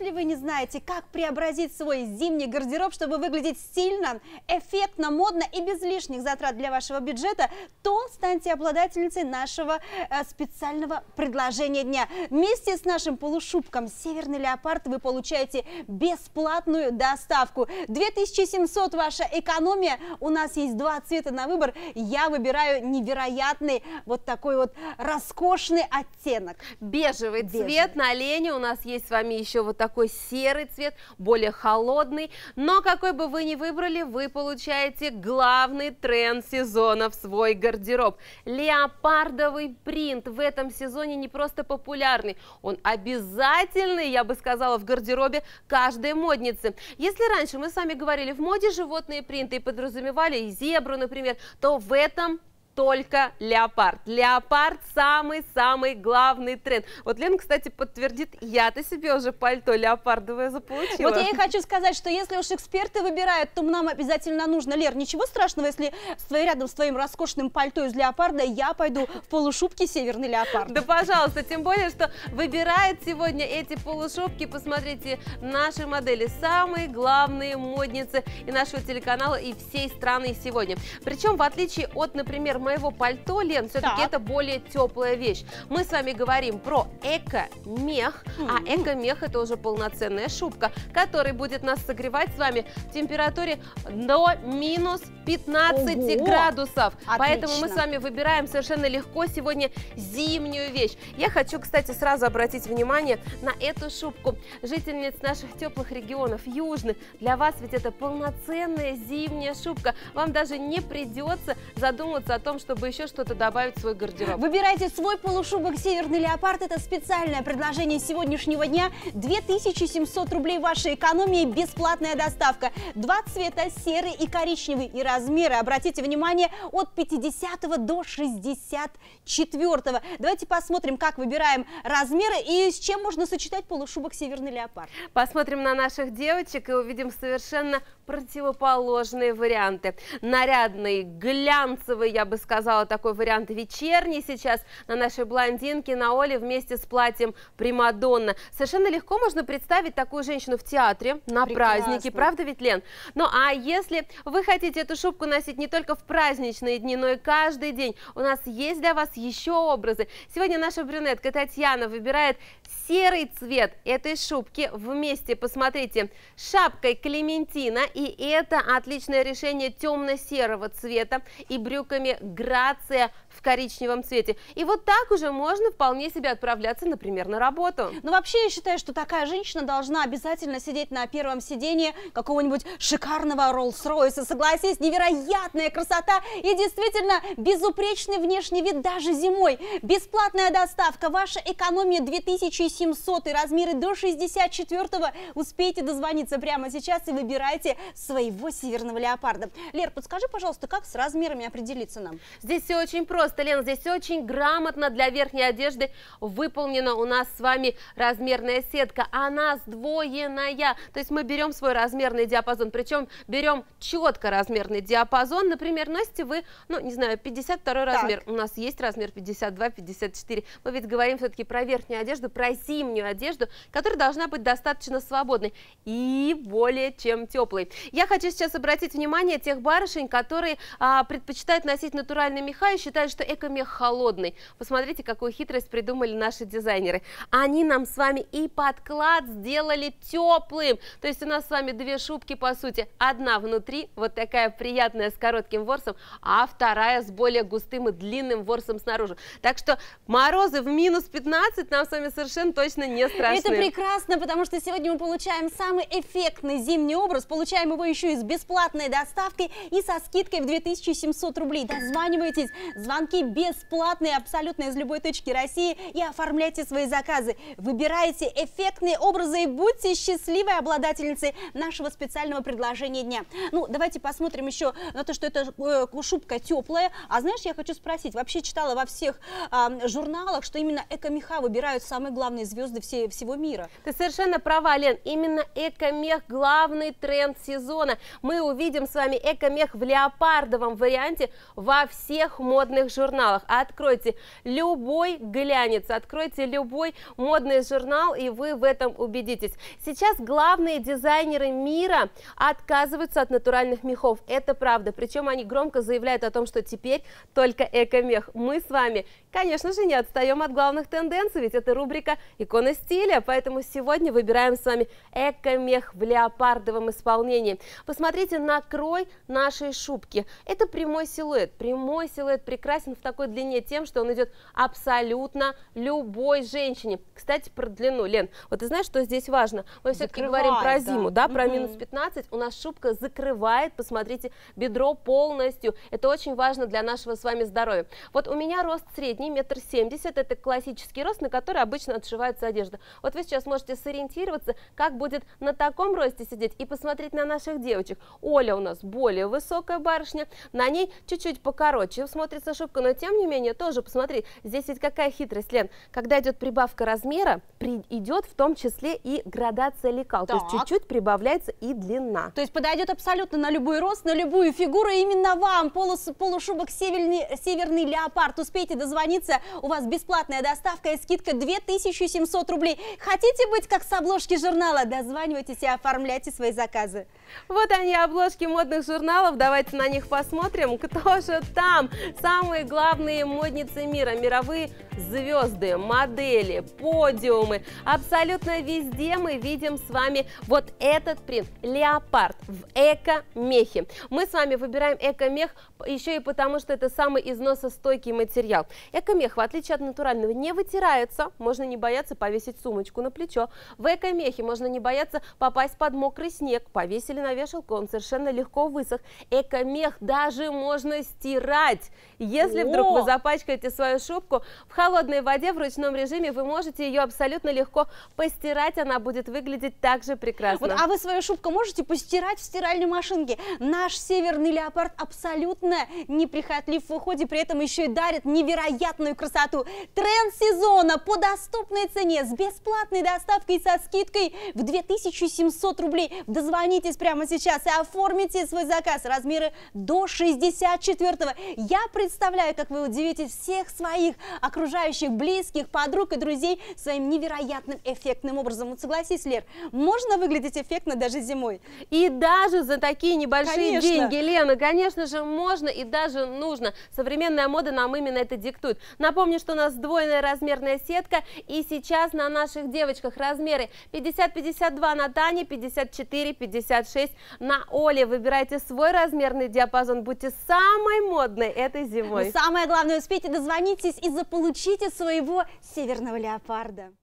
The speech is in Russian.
Если вы не знаете, как преобразить свой зимний гардероб, чтобы выглядеть стильно, эффектно, модно и без лишних затрат для вашего бюджета, то станьте обладательницей нашего э, специального предложения дня. Вместе с нашим полушубком «Северный леопард» вы получаете бесплатную доставку. 2700 ваша экономия. У нас есть два цвета на выбор. Я выбираю невероятный вот такой вот роскошный оттенок. Бежевый, Бежевый. цвет на олене. У нас есть с вами еще вот такой такой серый цвет, более холодный. Но какой бы вы ни выбрали, вы получаете главный тренд сезона в свой гардероб. Леопардовый принт в этом сезоне не просто популярный, он обязательный, я бы сказала, в гардеробе каждой модницы. Если раньше мы с вами говорили в моде животные принты и подразумевали и зебру, например, то в этом только леопард. Леопард самый-самый главный тренд. Вот Лен, кстати, подтвердит, я-то себе уже пальто леопардовое заполучила. Вот я и хочу сказать, что если уж эксперты выбирают, то нам обязательно нужно. Лер, ничего страшного, если с твоей, рядом с твоим роскошным пальто из леопарда я пойду в полушубке северный леопард. Да, пожалуйста, тем более, что выбирает сегодня эти полушубки, посмотрите, наши модели, самые главные модницы и нашего телеканала, и всей страны сегодня. Причем, в отличие от, например, моего пальто, Лен, все-таки это более теплая вещь. Мы с вами говорим про эко-мех, а хм. эко-мех это уже полноценная шубка, которая будет нас согревать с вами в температуре до минус 15 Ого! градусов. Отлично. Поэтому мы с вами выбираем совершенно легко сегодня зимнюю вещь. Я хочу, кстати, сразу обратить внимание на эту шубку. Жительниц наших теплых регионов, южных, для вас ведь это полноценная зимняя шубка. Вам даже не придется задумываться о том, чтобы еще что-то добавить в свой гардероб. Выбирайте свой полушубок «Северный леопард». Это специальное предложение сегодняшнего дня. 2700 рублей вашей экономии, бесплатная доставка. Два цвета – серый и коричневый. И размеры, обратите внимание, от 50 до 64. -го. Давайте посмотрим, как выбираем размеры и с чем можно сочетать полушубок «Северный леопард». Посмотрим на наших девочек и увидим совершенно противоположные варианты. Нарядный, глянцевый, я бы сказала, такой вариант вечерний сейчас на нашей блондинке на Оле вместе с платьем Примадонна. Совершенно легко можно представить такую женщину в театре на Прекрасно. празднике, правда ведь, Лен? Ну а если вы хотите эту шубку носить не только в праздничные дни, но и каждый день, у нас есть для вас еще образы. Сегодня наша брюнетка Татьяна выбирает серый цвет этой шубки вместе. Посмотрите, шапкой Клементина, и это отличное решение темно-серого цвета, и брюками Грация в коричневом цвете. И вот так уже можно вполне себе отправляться, например, на работу. Ну, вообще, я считаю, что такая женщина должна обязательно сидеть на первом сидении какого-нибудь шикарного Роллс-Ройса. Согласись, невероятная красота и действительно безупречный внешний вид даже зимой. Бесплатная доставка, ваша экономия 2000 1700 и размеры до 64-го. Успейте дозвониться прямо сейчас и выбирайте своего северного леопарда. Лер, подскажи, пожалуйста, как с размерами определиться нам? Здесь все очень просто, Лен, здесь очень грамотно для верхней одежды выполнена у нас с вами размерная сетка. Она а сдвоенная, то есть мы берем свой размерный диапазон, причем берем четко размерный диапазон. Например, носите вы, ну, не знаю, 52 так. размер, у нас есть размер 52, 54. Мы ведь говорим все-таки про верхнюю одежду, про про зимнюю одежду, которая должна быть достаточно свободной и более чем теплой. Я хочу сейчас обратить внимание тех барышень, которые а, предпочитают носить натуральный меха и считают, что экомех холодный. Посмотрите, какую хитрость придумали наши дизайнеры. Они нам с вами и подклад сделали теплым. То есть у нас с вами две шубки, по сути. Одна внутри, вот такая приятная с коротким ворсом, а вторая с более густым и длинным ворсом снаружи. Так что морозы в минус 15 нам с вами совершенно совершенно точно не страшны. Это прекрасно, потому что сегодня мы получаем самый эффектный зимний образ, получаем его еще и с бесплатной доставкой и со скидкой в 2700 рублей. Дозванивайтесь, звонки бесплатные, абсолютно из любой точки России и оформляйте свои заказы. Выбирайте эффектные образы и будьте счастливой обладательницей нашего специального предложения дня. Ну, давайте посмотрим еще на то, что эта э, шубка теплая. А знаешь, я хочу спросить, вообще читала во всех а, журналах, что именно эко-меха выбирают самый главный главные звезды все, всего мира. Ты совершенно права, Лен. Именно экомех – главный тренд сезона. Мы увидим с вами экомех в леопардовом варианте во всех модных журналах. Откройте любой глянец, откройте любой модный журнал, и вы в этом убедитесь. Сейчас главные дизайнеры мира отказываются от натуральных мехов. Это правда. Причем они громко заявляют о том, что теперь только экомех. Мы с вами, конечно же, не отстаем от главных тенденций, ведь это рубрика икона стиля, поэтому сегодня выбираем с вами эко-мех в леопардовом исполнении. Посмотрите на крой нашей шубки. Это прямой силуэт. Прямой силуэт прекрасен в такой длине тем, что он идет абсолютно любой женщине. Кстати, про длину, Лен, вот ты знаешь, что здесь важно? Мы все-таки говорим про зиму, да, про mm -hmm. минус 15. У нас шубка закрывает, посмотрите, бедро полностью. Это очень важно для нашего с вами здоровья. Вот у меня рост средний, метр семьдесят. Это классический рост, на который обычно от подшивается одежда. Вот вы сейчас можете сориентироваться, как будет на таком росте сидеть и посмотреть на наших девочек. Оля у нас более высокая барышня, на ней чуть-чуть покороче смотрится шубка, но тем не менее тоже, посмотри, здесь ведь какая хитрость, Лен. Когда идет прибавка размера, при, идет в том числе и градация лекал, так. то есть чуть-чуть прибавляется и длина. То есть подойдет абсолютно на любой рост, на любую фигуру, именно вам полос, полушубок северный, северный леопард. Успейте дозвониться, у вас бесплатная доставка и скидка 2000 1700 рублей. Хотите быть как с обложки журнала? Дозванивайтесь и оформляйте свои заказы. Вот они, обложки модных журналов. Давайте на них посмотрим, кто же там. Самые главные модницы мира, мировые звезды, модели, подиумы. Абсолютно везде мы видим с вами вот этот принт. Леопард в эко-мехе. Мы с вами выбираем эко-мех еще и потому, что это самый износостойкий материал. Эко-мех, в отличие от натурального, не вытирается. Можно не бояться повесить сумочку на плечо. В эко-мехе можно не бояться попасть под мокрый снег. Повесили положили на вешалку, он совершенно легко высох. Эко-мех даже можно стирать. Если О! вдруг вы запачкаете свою шубку, в холодной воде в ручном режиме вы можете ее абсолютно легко постирать, она будет выглядеть так же прекрасно. Вот, а вы свою шубку можете постирать в стиральной машинке? Наш северный леопард абсолютно неприхотлив в уходе, при этом еще и дарит невероятную красоту. Тренд сезона по доступной цене с бесплатной доставкой со скидкой в 2700 рублей. Дозвонитесь прямо прямо сейчас и оформите свой заказ размеры до 64 -го. Я представляю, как вы удивите всех своих окружающих, близких, подруг и друзей своим невероятным эффектным образом. Вот согласись, Лер, можно выглядеть эффектно даже зимой? И даже за такие небольшие конечно. деньги, Лена, конечно же можно и даже нужно. Современная мода нам именно это диктует. Напомню, что у нас двойная размерная сетка, и сейчас на наших девочках размеры 50-52 на Тане, 54-56 6 на Оле. Выбирайте свой размерный диапазон, будьте самой модной этой зимой. Но самое главное, успейте дозвонитесь и заполучите своего северного леопарда.